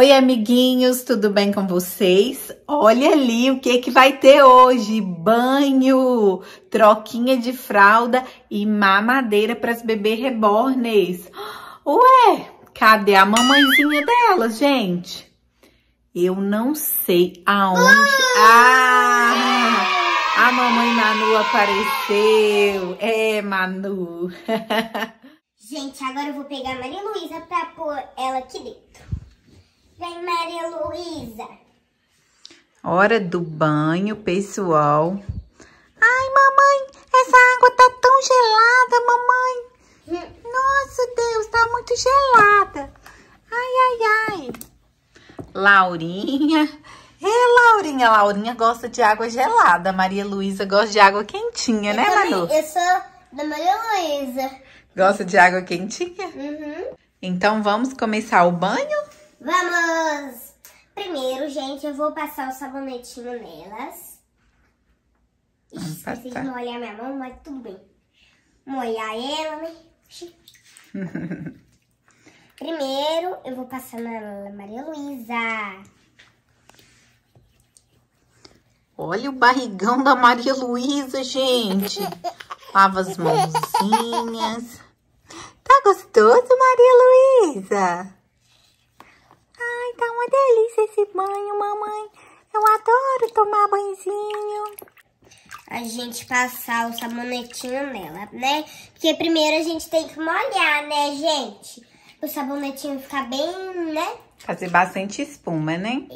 Oi, amiguinhos, tudo bem com vocês? Olha ali o que, é que vai ter hoje: banho, troquinha de fralda e mamadeira para as bebê rebornes. Ué, cadê a mamãezinha dela, gente? Eu não sei aonde. Ah! A mamãe Manu apareceu. É, Manu. gente, agora eu vou pegar a Maria Luísa para pôr ela aqui dentro. Vem, Maria Luísa. Hora do banho, pessoal. Ai, mamãe, essa água tá tão gelada, mamãe. Hum. Nossa, Deus, tá muito gelada. Ai, ai, ai. Laurinha. É, Laurinha. Laurinha gosta de água gelada. Maria Luísa gosta de água quentinha, eu né, também, Manu? Eu sou da Maria Luísa. Gosta de água quentinha? Uhum. Então vamos começar o banho? Vamos! Primeiro, gente, eu vou passar o sabonetinho nelas. Ah, Ixi, esqueci tá, de tá. molhar minha mão, mas tudo bem. Molhar ela, né? Primeiro, eu vou passar na Maria Luísa. Olha o barrigão da Maria Luísa, gente. Lava as mãozinhas. Tá gostoso, Maria Luísa? Ai, tá uma delícia esse banho, mamãe. Eu adoro tomar banhozinho. A gente passar o sabonetinho nela, né? Porque primeiro a gente tem que molhar, né, gente? O sabonetinho ficar bem, né? Fazer bastante espuma, né?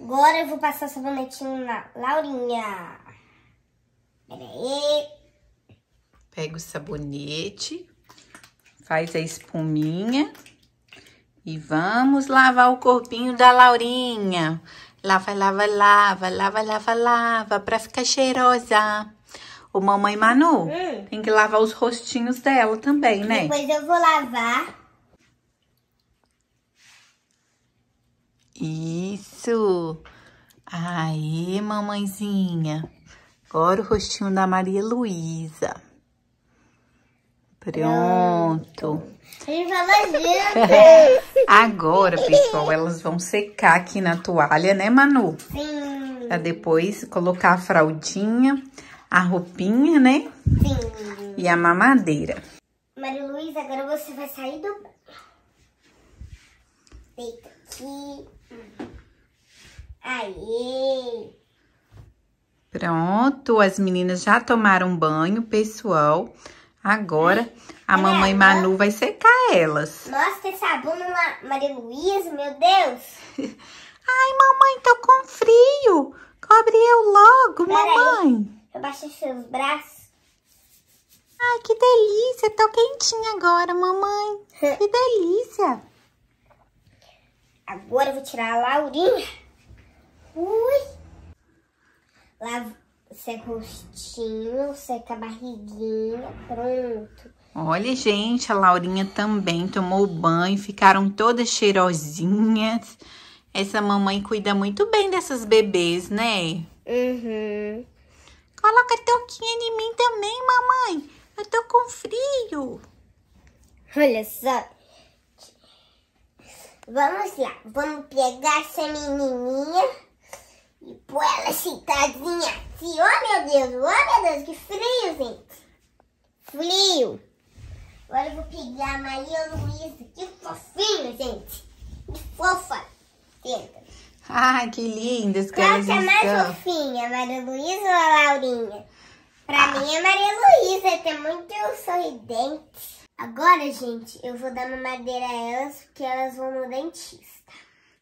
Agora eu vou passar o sabonetinho na Laurinha. Peraí. Pega o sabonete, faz a espuminha. E vamos lavar o corpinho da Laurinha. Lava, lava, lava, lava, lava, lava, pra ficar cheirosa. Ô, mamãe Manu, hum. tem que lavar os rostinhos dela também, né? Depois eu vou lavar. Isso. Aí, mamãezinha. Agora o rostinho da Maria Luísa. Pronto. Agora, pessoal, elas vão secar aqui na toalha, né, Manu? Sim. Pra depois colocar a fraldinha, a roupinha, né? Sim. E a mamadeira. Maria Luísa, agora você vai sair do... Deita aqui. Aí. Pronto, as meninas já tomaram banho, pessoal. Pessoal. Agora a mamãe Manu vai secar elas. Nossa, tem sabão na Maria Luísa, meu Deus. Ai, mamãe, tô com frio. Cobre eu logo, Pera mamãe. Eu baixei seus braços. Ai, que delícia. Tô quentinha agora, mamãe. que delícia. Agora eu vou tirar a Laurinha. Ui. lavo seca o rostinho, seca a barriguinha, pronto. Olha, gente, a Laurinha também tomou banho, ficaram todas cheirosinhas. Essa mamãe cuida muito bem dessas bebês, né? Uhum. Coloca a touquinha em mim também, mamãe. Eu tô com frio. Olha só. Vamos lá, vamos pegar essa menininha Deus. Oh, meu Deus, que frio, gente. Frio. Agora eu vou pegar a Maria Luísa. Que fofinho, gente. Que fofa. Tenta. Ai, que lindas que Qual que é mais fofinha, Maria Luísa ou a Laurinha? Pra ah. mim é Maria Luísa, até muito sorridente. Agora, gente, eu vou dar madeira a elas, porque elas vão no dentista.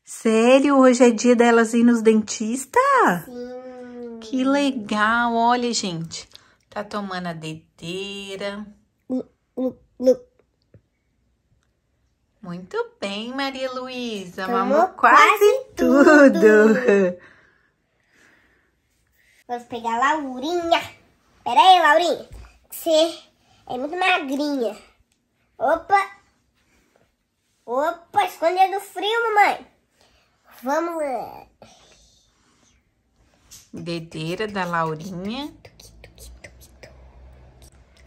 Sério? Hoje é dia delas ir nos dentistas? Sim. Que legal! Olha, gente. Tá tomando a deiteira. Muito bem, Maria Luísa. Mamou quase, quase tudo. tudo. Vamos pegar a Laurinha. Pera aí, Laurinha. Você é muito magrinha. Opa. Opa, esconde do frio, mamãe. Vamos lá. Dedeira da Laurinha.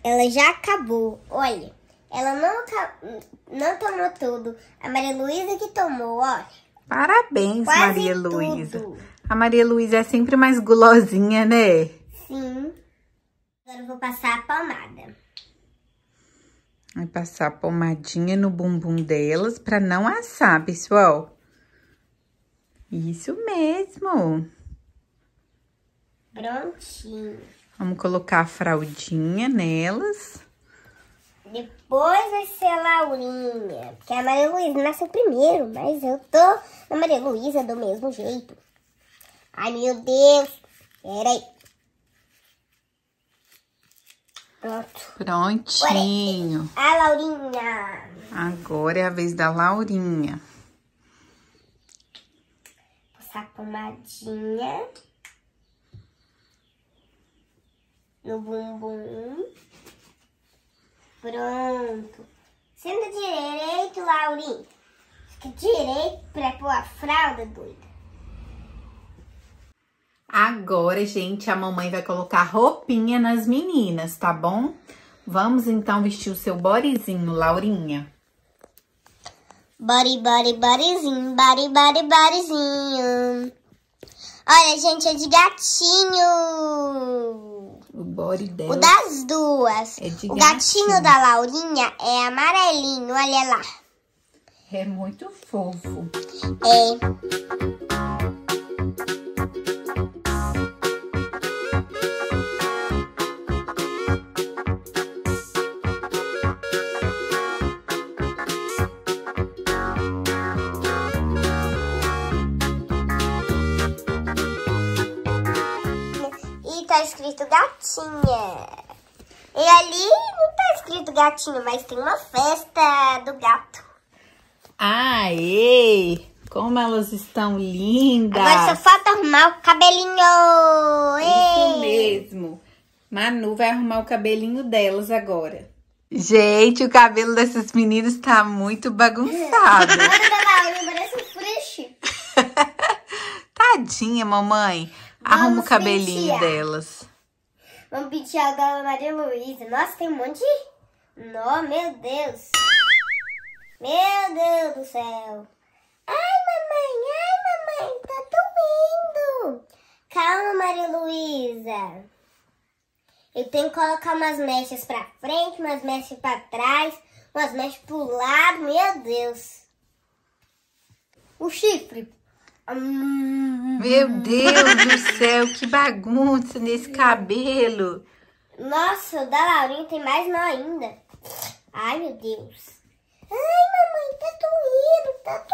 Ela já acabou. Olha, ela não, tá, não tomou tudo. A Maria Luísa que tomou, ó. Parabéns, Quase Maria Luísa. A Maria Luísa é sempre mais gulosinha, né? Sim. Agora eu vou passar a pomada. Vai passar a pomadinha no bumbum delas para não assar, pessoal. Isso mesmo. Prontinho. Vamos colocar a fraldinha nelas. Depois vai ser a Laurinha, porque a Maria Luísa nasceu primeiro, mas eu tô na Maria Luísa do mesmo jeito. Ai, meu Deus. Peraí. Pronto. Prontinho. É a Laurinha. Agora é a vez da Laurinha. Passar pomadinha. no bumbum. Pronto. Senta direito, Laurinha. Fica direito pra pôr a fralda, doida. Agora, gente, a mamãe vai colocar roupinha nas meninas, tá bom? Vamos, então, vestir o seu bodyzinho, Laurinha. bori bori bodyzinho, bori bori bodyzinho. Olha, gente, é de gatinho. O body dela. O das duas. É de o gatinho. gatinho da Laurinha é amarelinho, olha lá. É muito fofo. É. É, E ali não tá escrito gatinho, mas tem uma festa do gato. Aê! Como elas estão lindas! Agora só falta arrumar o cabelinho! Isso mesmo! Manu vai arrumar o cabelinho delas agora. Gente, o cabelo dessas meninas tá muito bagunçado. É. Tadinha, mamãe. Arruma Vamos o cabelinho pentear. delas. Vamos pedir agora a Maria Luísa. Nossa, tem um monte de... Oh, meu Deus. Meu Deus do céu. Ai, mamãe, ai, mamãe, tá dormindo. Calma, Maria Luísa. Eu tenho que colocar umas mechas pra frente, umas mechas pra trás, umas mechas pro lado, meu Deus. O chifre. Hum. Meu uhum. Deus do céu, que bagunça nesse cabelo. Nossa, o da Laurinha tem mais nó ainda. Ai, meu Deus. Ai, mamãe, tá doendo, tá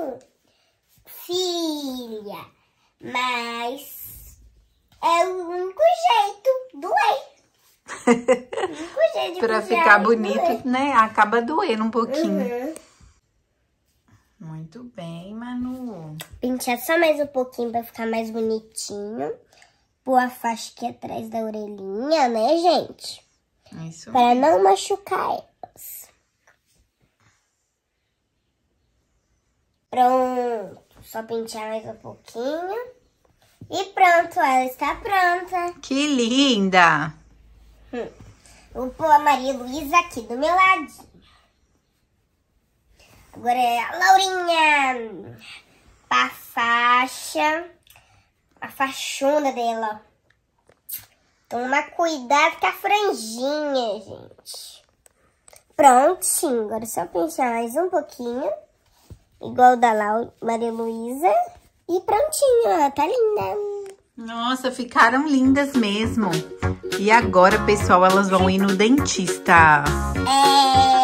doendo. Filha, mas é o único jeito, doer. o único jeito de Pra é ficar bonito, doer. né? Acaba doendo um pouquinho. Uhum. Muito bem, Manu. Pentear é só mais um pouquinho pra ficar mais bonitinho. Pôr a faixa aqui atrás da orelhinha, né, gente? Para isso Pra não machucar elas. Pronto. Só pentear mais um pouquinho. E pronto, ela está pronta. Que linda! Hum. Vou pôr a Maria Luísa aqui do meu ladinho. Agora é a Laurinha. A faixa, a fachona dela. Toma cuidado com a tá franjinha, gente. Prontinho. Agora é só pentear mais um pouquinho. Igual da Laura, Maria Luísa. E prontinho, ela tá linda. Nossa, ficaram lindas mesmo. E agora, pessoal, elas vão ir no dentista. É...